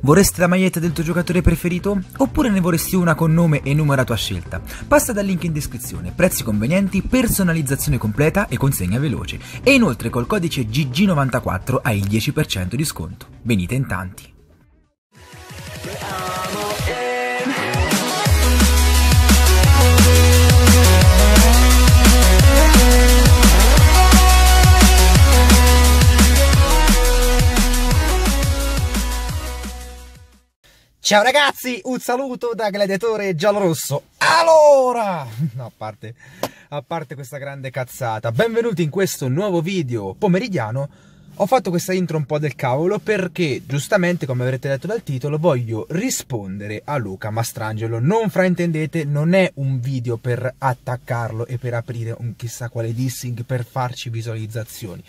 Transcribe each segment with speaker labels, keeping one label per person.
Speaker 1: Vorresti la maglietta del tuo giocatore preferito? Oppure ne vorresti una con nome e numero a tua scelta? Passa dal link in descrizione, prezzi convenienti, personalizzazione completa e consegna veloce. E inoltre col codice GG94 hai il 10% di sconto. Venite in tanti. Ciao ragazzi, un saluto da Gladiatore Giallorosso. Allora, no, a parte, a parte questa grande cazzata, benvenuti in questo nuovo video pomeridiano. Ho fatto questa intro un po' del cavolo perché, giustamente, come avrete letto dal titolo, voglio rispondere a Luca Mastrangelo. Non fraintendete, non è un video per attaccarlo e per aprire un chissà quale dissing per farci visualizzazioni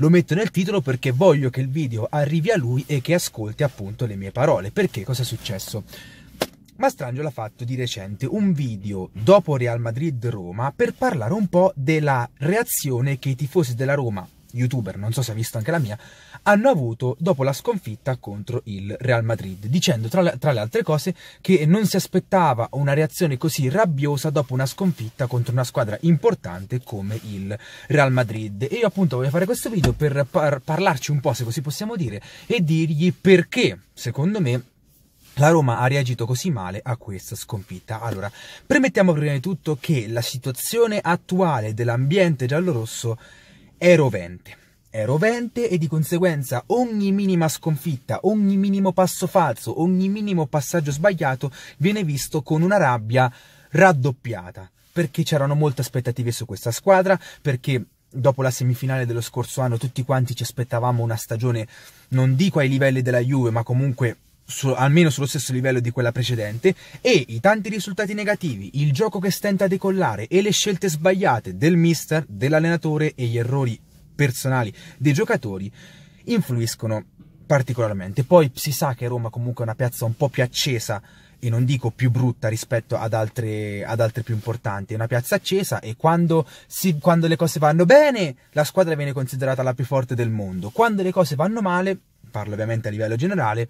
Speaker 1: lo metto nel titolo perché voglio che il video arrivi a lui e che ascolti appunto le mie parole. Perché cosa è successo? Mastrangelo ha fatto di recente un video dopo Real Madrid-Roma per parlare un po' della reazione che i tifosi della Roma youtuber, non so se ha visto anche la mia, hanno avuto dopo la sconfitta contro il Real Madrid, dicendo tra le, tra le, altre cose che non si aspettava una reazione così rabbiosa dopo una sconfitta contro una squadra importante come il Real Madrid. E io appunto voglio fare questo video per par parlarci un po', se così possiamo dire, e dirgli perché, secondo me, la Roma ha reagito così male a questa sconfitta. Allora, premettiamo prima di tutto che la situazione attuale dell'ambiente giallorosso è rovente. È rovente e di conseguenza ogni minima sconfitta, ogni minimo passo falso, ogni minimo passaggio sbagliato viene visto con una rabbia raddoppiata, perché c'erano molte aspettative su questa squadra, perché dopo la semifinale dello scorso anno tutti quanti ci aspettavamo una stagione, non dico ai livelli della Juve, ma comunque su, almeno sullo stesso livello di quella precedente, e i tanti risultati negativi, il gioco che stenta a decollare e le scelte sbagliate del mister, dell'allenatore e gli errori personali dei giocatori influiscono particolarmente. Poi si sa che Roma comunque è una piazza un po' più accesa e non dico più brutta rispetto ad altre, ad altre più importanti, è una piazza accesa e quando, si, quando le cose vanno bene la squadra viene considerata la più forte del mondo, quando le cose vanno male, parlo ovviamente a livello generale,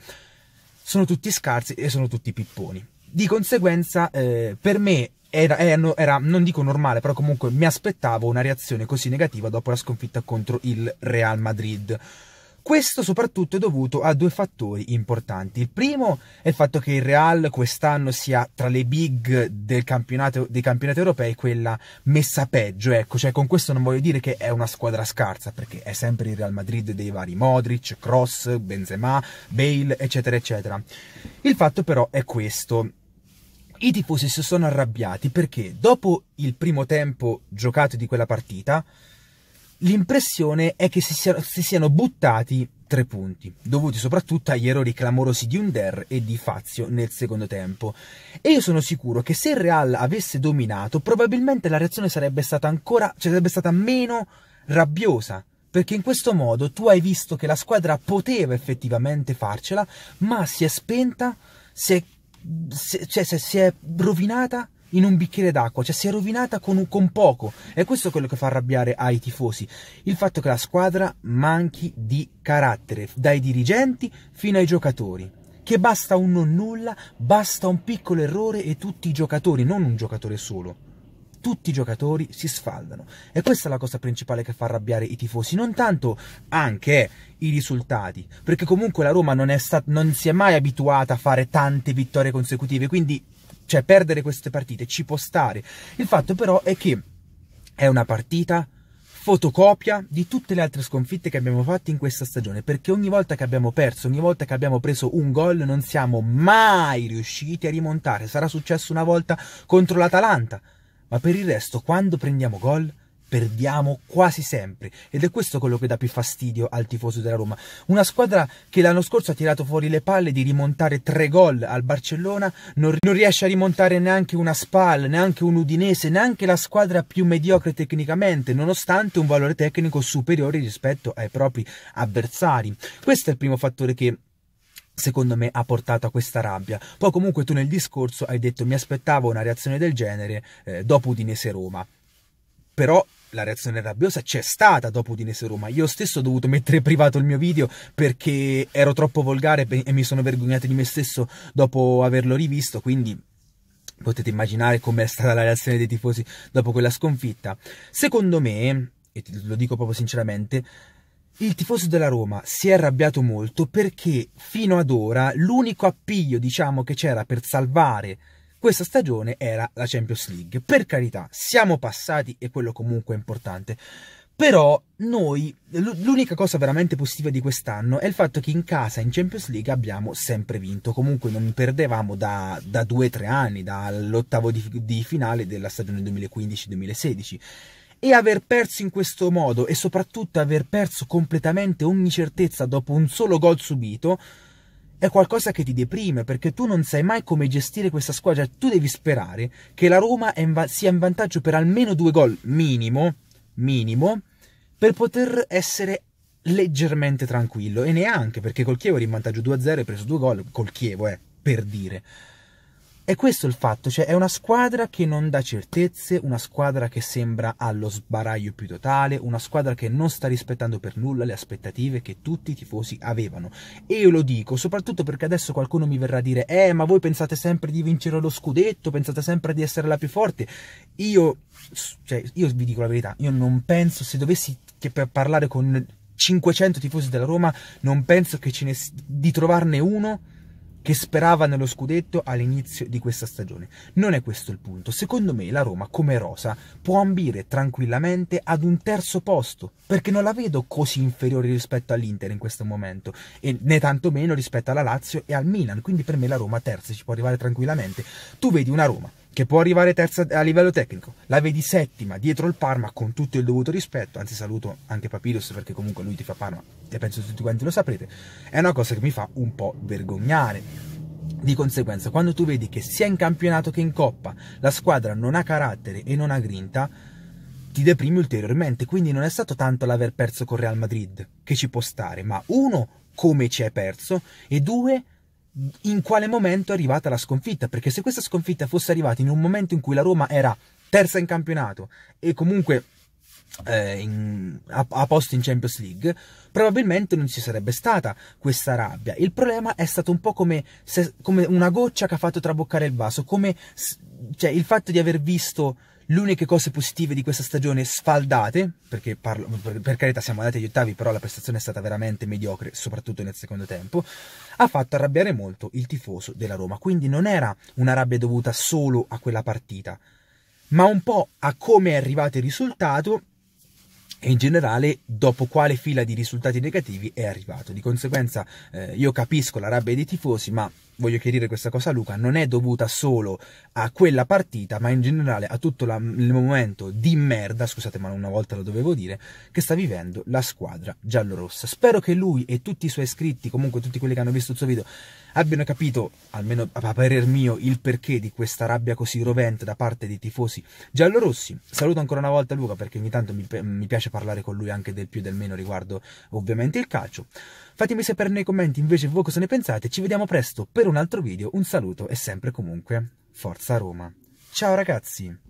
Speaker 1: sono tutti scarsi e sono tutti pipponi. Di conseguenza, eh, per me era, eh, era, non dico normale, però comunque mi aspettavo una reazione così negativa dopo la sconfitta contro il Real Madrid. Questo soprattutto è dovuto a due fattori importanti. Il primo è il fatto che il Real quest'anno sia tra le big del campionato, dei campionati europei quella messa peggio, ecco, cioè con questo non voglio dire che è una squadra scarsa, perché è sempre il Real Madrid dei vari Modric, Cross, Benzema, Bale, eccetera, eccetera. Il fatto però è questo. I tifosi si sono arrabbiati perché dopo il primo tempo giocato di quella partita, l'impressione è che si siano, si siano buttati tre punti, dovuti soprattutto agli errori clamorosi di Under e di Fazio nel secondo tempo. E io sono sicuro che se il Real avesse dominato, probabilmente la reazione sarebbe stata ancora, cioè sarebbe stata meno rabbiosa, perché in questo modo tu hai visto che la squadra poteva effettivamente farcela, ma si è spenta, si è, si, cioè si è rovinata in un bicchiere d'acqua, cioè si è rovinata con, un, con poco. E questo è quello che fa arrabbiare ai tifosi, il fatto che la squadra manchi di carattere, dai dirigenti fino ai giocatori. Che basta un non nulla, basta un piccolo errore e tutti i giocatori, non un giocatore solo, tutti i giocatori si sfaldano. E questa è la cosa principale che fa arrabbiare i tifosi, non tanto anche i risultati, perché comunque la Roma non, non si è mai abituata a fare tante vittorie consecutive, quindi cioè perdere queste partite ci può stare. Il fatto però è che è una partita fotocopia di tutte le altre sconfitte che abbiamo fatto in questa stagione, perché ogni volta che abbiamo perso, ogni volta che abbiamo preso un gol, non siamo mai riusciti a rimontare. Sarà successo una volta contro l'Atalanta, ma per il resto, quando prendiamo gol, perdiamo quasi sempre ed è questo quello che dà più fastidio al tifoso della Roma. Una squadra che l'anno scorso ha tirato fuori le palle di rimontare tre gol al Barcellona, non, non riesce a rimontare neanche una Spal, neanche un Udinese, neanche la squadra più mediocre tecnicamente, nonostante un valore tecnico superiore rispetto ai propri avversari. Questo è il primo fattore che secondo me ha portato a questa rabbia. Poi comunque tu nel discorso hai detto mi aspettavo una reazione del genere eh, dopo Udinese Roma. Però la reazione rabbiosa c'è stata dopo Udinese Roma. Io stesso ho dovuto mettere privato il mio video perché ero troppo volgare e mi sono vergognato di me stesso dopo averlo rivisto, quindi potete immaginare com'è stata la reazione dei tifosi dopo quella sconfitta. Secondo me, e lo dico proprio sinceramente, il tifoso della Roma si è arrabbiato molto perché fino ad ora l'unico appiglio, diciamo, che c'era per salvare questa stagione era la Champions League. Per carità, siamo passati e quello comunque è importante. Però noi, l'unica cosa veramente positiva di quest'anno è il fatto che in casa, in Champions League, abbiamo sempre vinto. Comunque non perdevamo da, da due o tre anni, dall'ottavo di, di finale della stagione 2015-2016 e aver perso in questo modo e soprattutto aver perso completamente ogni certezza dopo un solo gol subito è qualcosa che ti deprime perché tu non sai mai come gestire questa squadra. Tu devi sperare che la Roma sia in vantaggio per almeno due gol minimo, minimo per poter essere leggermente tranquillo e neanche perché col Chievo eri in vantaggio 2-0 e hai preso due gol col Chievo, eh, per dire è questo il fatto, cioè è una squadra che non dà certezze, una squadra che sembra allo sbaraglio più totale, una squadra che non sta rispettando per nulla le aspettative che tutti i tifosi avevano. E io lo dico soprattutto perché adesso qualcuno mi verrà a dire "Eh, ma voi pensate sempre di vincere lo scudetto, pensate sempre di essere la più forte". Io cioè, io vi dico la verità, io non penso se dovessi che per parlare con 500 tifosi della Roma, non penso che ce ne di trovarne uno che sperava nello scudetto all'inizio di questa stagione. Non è questo il punto. Secondo me la Roma, come rosa, può ambire tranquillamente ad un terzo posto, perché non la vedo così inferiore rispetto all'Inter in questo momento, e né tantomeno rispetto alla Lazio e al Milan. Quindi per me la Roma terza ci può arrivare tranquillamente. Tu vedi una Roma che può arrivare terza a livello tecnico, la vedi settima dietro il Parma con tutto il dovuto rispetto, anzi saluto anche Papiros perché comunque lui ti fa Parma e penso tutti quanti lo saprete, è una cosa che mi fa un po' vergognare. Di conseguenza, quando tu vedi che sia in campionato che in coppa la squadra non ha carattere e non ha grinta, ti deprimi ulteriormente, quindi non è stato tanto l'aver perso con Real Madrid che ci può stare, ma uno come ci hai perso e due in quale momento è arrivata la sconfitta, perché se questa sconfitta fosse arrivata in un momento in cui la Roma era terza in campionato e comunque eh, in, a, a, posto in Champions League, probabilmente non ci sarebbe stata questa rabbia. Il problema è stato un po' come, se, come una goccia che ha fatto traboccare il vaso, come cioè, il fatto di aver visto le uniche cose positive di questa stagione sfaldate, perché parlo, per, per, carità siamo andati agli ottavi, però la prestazione è stata veramente mediocre, soprattutto nel secondo tempo, ha fatto arrabbiare molto il tifoso della Roma. Quindi non era una rabbia dovuta solo a quella partita, ma un po' a come è arrivato il risultato e in generale dopo quale fila di risultati negativi è arrivato. Di conseguenza eh, io capisco la rabbia dei tifosi, ma voglio chiarire questa cosa a Luca, non è dovuta solo a quella partita, ma in generale a tutto la, il momento di merda, scusate ma una volta lo dovevo dire, che sta vivendo la squadra giallorossa. Spero che lui e tutti i suoi iscritti, comunque tutti quelli che hanno visto il suo video, abbiano capito, almeno a parer mio, il perché di questa rabbia così rovente da parte dei tifosi giallorossi. Saluto ancora una volta Luca perché ogni tanto mi, mi piace parlare con lui anche del più e del meno riguardo ovviamente il calcio. Fatemi sapere nei commenti invece voi cosa ne pensate, ci vediamo presto per un altro video, un saluto e sempre comunque Forza Roma. Ciao ragazzi!